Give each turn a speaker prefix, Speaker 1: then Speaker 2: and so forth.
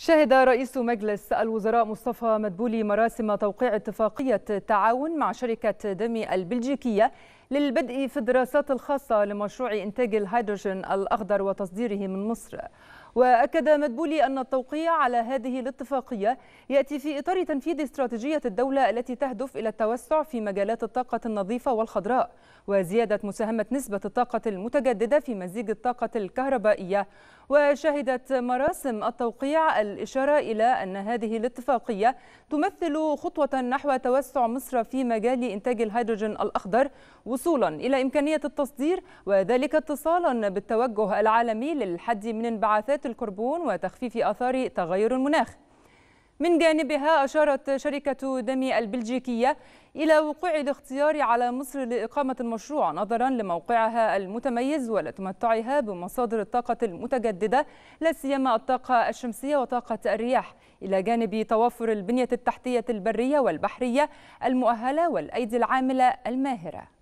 Speaker 1: شهد رئيس مجلس الوزراء مصطفى مدبولي مراسم توقيع اتفاقية تعاون مع شركة دمي البلجيكية للبدء في الدراسات الخاصة لمشروع إنتاج الهيدروجين الأخضر وتصديره من مصر وأكد مدبولي أن التوقيع على هذه الاتفاقية يأتي في إطار تنفيذ استراتيجية الدولة التي تهدف إلى التوسع في مجالات الطاقة النظيفة والخضراء وزيادة مساهمة نسبة الطاقة المتجددة في مزيج الطاقة الكهربائية وشهدت مراسم التوقيع الإشارة إلى أن هذه الاتفاقية تمثل خطوة نحو توسع مصر في مجال إنتاج الهيدروجين الأخضر وصولا إلى إمكانية التصدير وذلك اتصالا بالتوجه العالمي للحد من انبعاثات الكربون وتخفيف آثار تغير المناخ من جانبها أشارت شركة دمي البلجيكية إلى وقوع الاختيار على مصر لإقامة المشروع نظرا لموقعها المتميز ولتمتعها بمصادر الطاقة المتجددة لا سيما الطاقة الشمسية وطاقة الرياح إلى جانب توفر البنية التحتية البرية والبحرية المؤهلة والأيدي العاملة الماهرة